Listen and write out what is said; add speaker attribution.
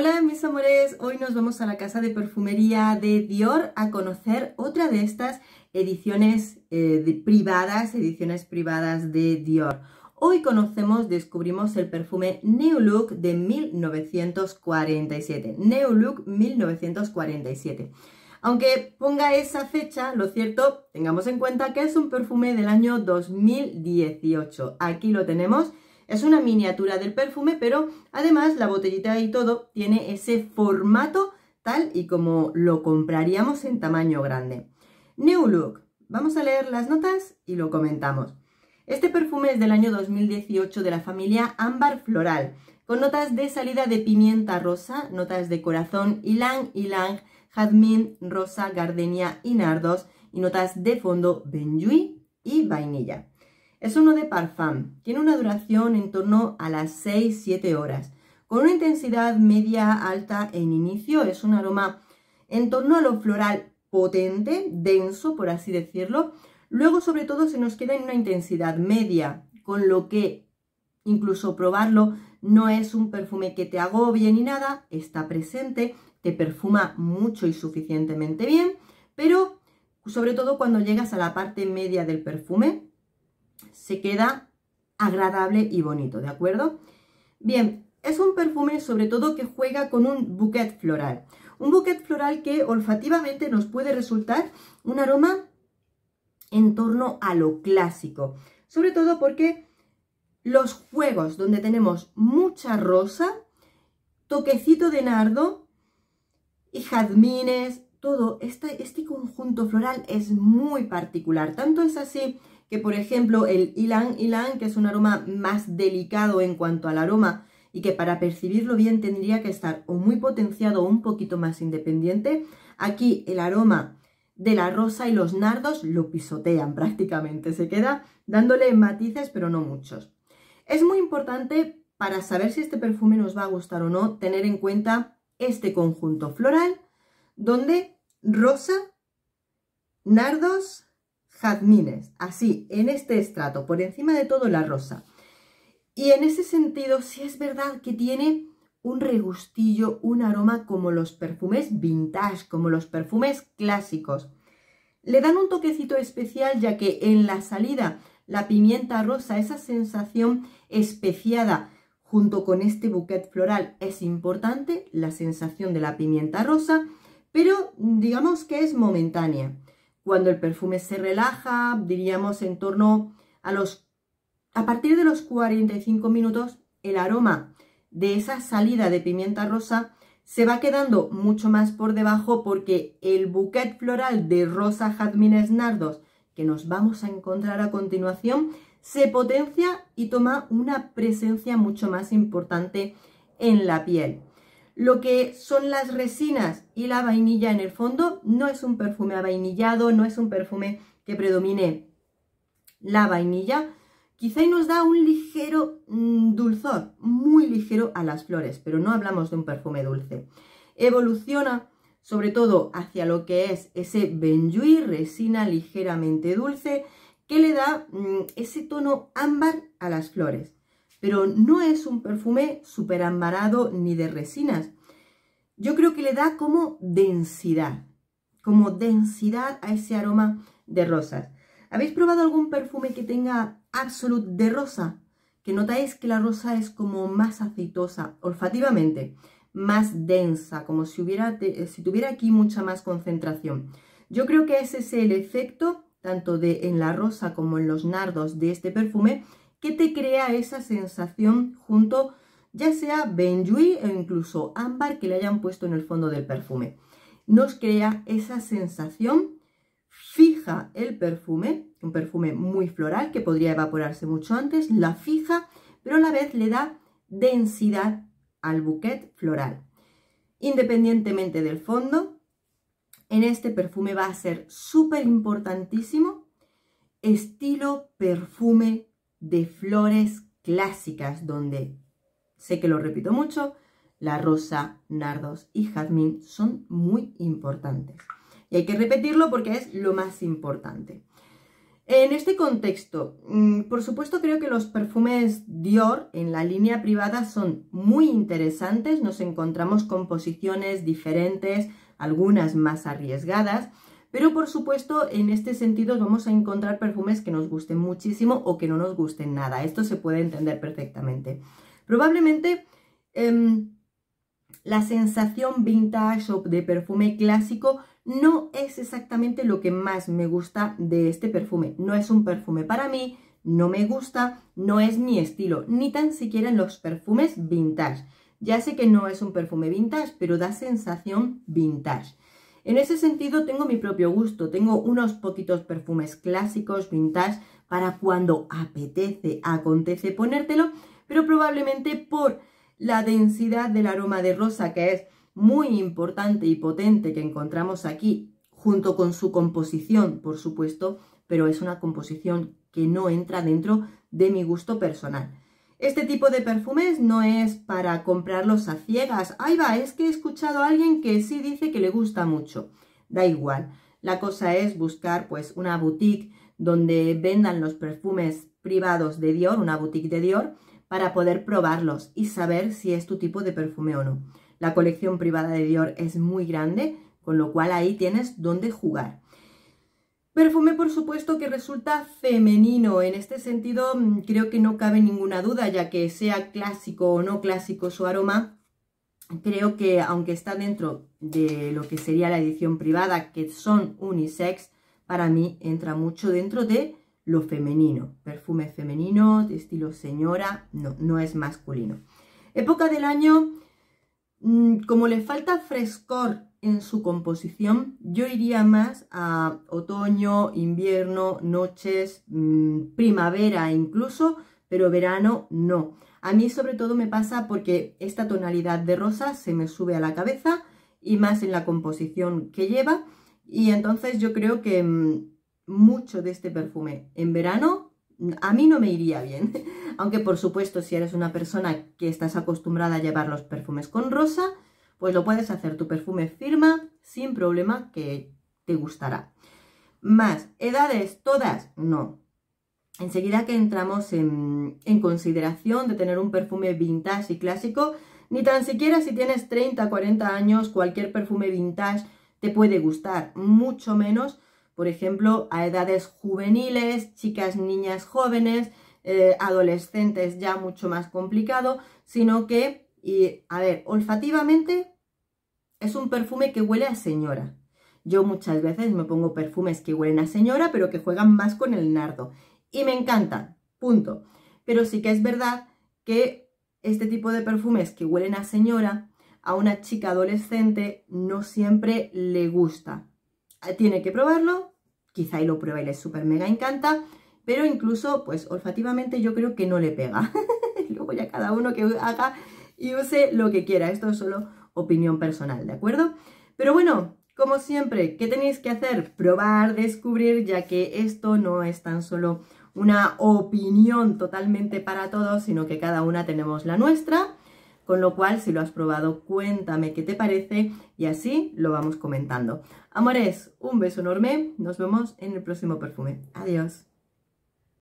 Speaker 1: Hola mis amores, hoy nos vamos a la casa de perfumería de Dior a conocer otra de estas ediciones eh, privadas, ediciones privadas de Dior. Hoy conocemos, descubrimos el perfume New Look de 1947, New Look 1947. Aunque ponga esa fecha, lo cierto, tengamos en cuenta que es un perfume del año 2018. Aquí lo tenemos es una miniatura del perfume, pero además la botellita y todo tiene ese formato tal y como lo compraríamos en tamaño grande. New Look. Vamos a leer las notas y lo comentamos. Este perfume es del año 2018 de la familia Ámbar Floral, con notas de salida de pimienta rosa, notas de corazón, ylang ylang, jazmín, rosa, gardenia y nardos, y notas de fondo benjuí y vainilla. Es uno de parfum. Tiene una duración en torno a las 6-7 horas. Con una intensidad media alta en inicio, es un aroma en torno a lo floral potente, denso, por así decirlo. Luego, sobre todo, se nos queda en una intensidad media, con lo que incluso probarlo no es un perfume que te agobie ni nada, está presente, te perfuma mucho y suficientemente bien, pero sobre todo cuando llegas a la parte media del perfume, se queda agradable y bonito, ¿de acuerdo? Bien, es un perfume sobre todo que juega con un bouquet floral. Un bouquet floral que olfativamente nos puede resultar un aroma en torno a lo clásico. Sobre todo porque los juegos donde tenemos mucha rosa, toquecito de nardo y jazmines, todo este, este conjunto floral es muy particular. Tanto es así que por ejemplo el ylang ylang, que es un aroma más delicado en cuanto al aroma y que para percibirlo bien tendría que estar o muy potenciado o un poquito más independiente, aquí el aroma de la rosa y los nardos lo pisotean prácticamente, se queda dándole matices pero no muchos. Es muy importante para saber si este perfume nos va a gustar o no tener en cuenta este conjunto floral donde rosa, nardos, jazmines, así, en este estrato, por encima de todo la rosa. Y en ese sentido, sí es verdad que tiene un regustillo, un aroma como los perfumes vintage, como los perfumes clásicos. Le dan un toquecito especial ya que en la salida la pimienta rosa, esa sensación especiada junto con este bouquet floral es importante, la sensación de la pimienta rosa, pero digamos que es momentánea. Cuando el perfume se relaja, diríamos en torno a los... A partir de los 45 minutos, el aroma de esa salida de pimienta rosa se va quedando mucho más por debajo porque el bouquet floral de rosa, jazmines, nardos que nos vamos a encontrar a continuación se potencia y toma una presencia mucho más importante en la piel lo que son las resinas y la vainilla en el fondo no es un perfume avainillado, no es un perfume que predomine la vainilla, quizá nos da un ligero mm, dulzor, muy ligero a las flores, pero no hablamos de un perfume dulce. Evoluciona sobre todo hacia lo que es ese benjuí, resina ligeramente dulce, que le da mm, ese tono ámbar a las flores pero no es un perfume súper ambarado ni de resinas. Yo creo que le da como densidad, como densidad a ese aroma de rosas. ¿Habéis probado algún perfume que tenga absoluto de rosa? Que notáis que la rosa es como más aceitosa, olfativamente, más densa, como si, eh, si tuviera aquí mucha más concentración. Yo creo que ese es el efecto, tanto de, en la rosa como en los nardos de este perfume, que te crea esa sensación junto ya sea Benjui o incluso ámbar que le hayan puesto en el fondo del perfume. Nos crea esa sensación, fija el perfume, un perfume muy floral que podría evaporarse mucho antes, la fija, pero a la vez le da densidad al bouquet floral. Independientemente del fondo, en este perfume va a ser súper importantísimo estilo perfume de flores clásicas, donde, sé que lo repito mucho, la rosa, nardos y jazmín son muy importantes. Y hay que repetirlo porque es lo más importante. En este contexto, mm, por supuesto creo que los perfumes Dior en la línea privada son muy interesantes, nos encontramos composiciones diferentes, algunas más arriesgadas, pero por supuesto, en este sentido vamos a encontrar perfumes que nos gusten muchísimo o que no nos gusten nada. Esto se puede entender perfectamente. Probablemente em, la sensación vintage o de perfume clásico no es exactamente lo que más me gusta de este perfume. No es un perfume para mí, no me gusta, no es mi estilo, ni tan siquiera en los perfumes vintage. Ya sé que no es un perfume vintage, pero da sensación vintage. En ese sentido tengo mi propio gusto, tengo unos poquitos perfumes clásicos, vintage, para cuando apetece, acontece ponértelo, pero probablemente por la densidad del aroma de rosa que es muy importante y potente que encontramos aquí, junto con su composición, por supuesto, pero es una composición que no entra dentro de mi gusto personal. Este tipo de perfumes no es para comprarlos a ciegas. Ahí va, es que he escuchado a alguien que sí dice que le gusta mucho. Da igual. La cosa es buscar pues una boutique donde vendan los perfumes privados de Dior, una boutique de Dior, para poder probarlos y saber si es tu tipo de perfume o no. La colección privada de Dior es muy grande, con lo cual ahí tienes donde jugar. Perfume, por supuesto, que resulta femenino. En este sentido, mm, creo que no cabe ninguna duda, ya que sea clásico o no clásico su aroma, creo que aunque está dentro de lo que sería la edición privada, que son unisex, para mí entra mucho dentro de lo femenino. Perfume femenino, de estilo señora, no, no es masculino. Época del año, Mm, como le falta frescor en su composición, yo iría más a otoño, invierno, noches, mm, primavera incluso, pero verano no. A mí sobre todo me pasa porque esta tonalidad de rosa se me sube a la cabeza y más en la composición que lleva y entonces yo creo que mm, mucho de este perfume en verano a mí no me iría bien. Aunque por supuesto si eres una persona que estás acostumbrada a llevar los perfumes con rosa, pues lo puedes hacer tu perfume firma sin problema que te gustará. Más, edades todas, no. Enseguida que entramos en, consideración de tener un perfume vintage y clásico, ni tan siquiera si tienes 30, 40 años, cualquier perfume vintage te puede gustar, mucho menos, por ejemplo, a edades juveniles, chicas, niñas jóvenes, eh, adolescentes ya mucho más complicado, sino que, y, a ver, olfativamente es un perfume que huele a señora. Yo muchas veces me pongo perfumes que huelen a señora, pero que juegan más con el nardo. Y me encanta punto. Pero sí que es verdad que este tipo de perfumes que huelen a señora, a una chica adolescente no siempre le gusta. Tiene que probarlo, quizá y lo prueba y le super mega encanta, pero incluso, pues, olfativamente yo creo que no le pega. Luego ya cada uno que haga y use lo que quiera. Esto es solo opinión personal, ¿de acuerdo? Pero bueno, como siempre, ¿qué tenéis que hacer? Probar, descubrir, ya que esto no es tan solo una opinión totalmente para todos, sino que cada una tenemos la nuestra. Con lo cual, si lo has probado, cuéntame qué te parece y así lo vamos comentando. Amores, un beso enorme. Nos vemos en el próximo perfume. Adiós.